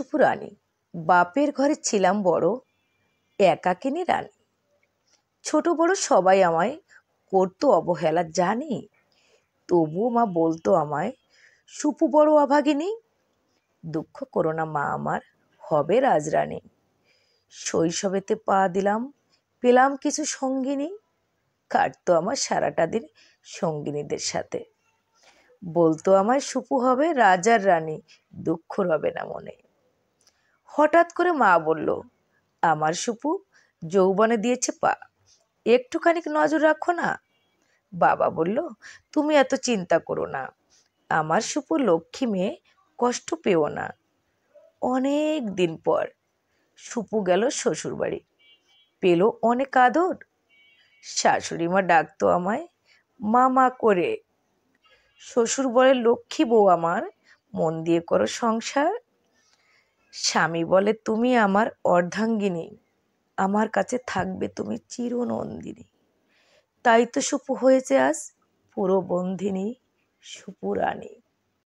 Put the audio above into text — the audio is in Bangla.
দুষ্টুপু রানী বাপের ঘরে ছিলাম বড় একাকিনী রানী ছোট বড় সবাই আমায় করতো অবহেলা জানি তবুও মা বলতো আমায় সুপু বড় অভাগিনী দুঃখ করো না মা আমার হবে রাজরানী শৈশবেতে পা দিলাম পেলাম কিছু সঙ্গিনী কাটতো আমার সারাটা দিন সঙ্গিনীদের সাথে বলতো আমায় সুপু হবে রাজার রানী দুঃখ হবে না মনে হঠাৎ করে মা বলল আমার সুপু যৌবনে দিয়েছে পা একটুখানি নজর রাখো না বাবা বলল তুমি এত চিন্তা করো না আমার সুপু লক্ষ্মী মেয়ে কষ্ট পেও না অনেক দিন পর সুপু গেল শ্বশুরবাড়ি পেল অনেক আদর শাশুড়ি মা ডাকতো আমায় মামা করে শ্বশুর বলে লক্ষ্মী বউ আমার মন দিয়ে করো সংসার স্বামী বলে তুমি আমার অর্ধাঙ্গিনী আমার কাছে থাকবে তুমি চিরনন্দিনী তাই তো সুপু হয়েছে আজ পুরো বন্ধিনী সুপুরাণী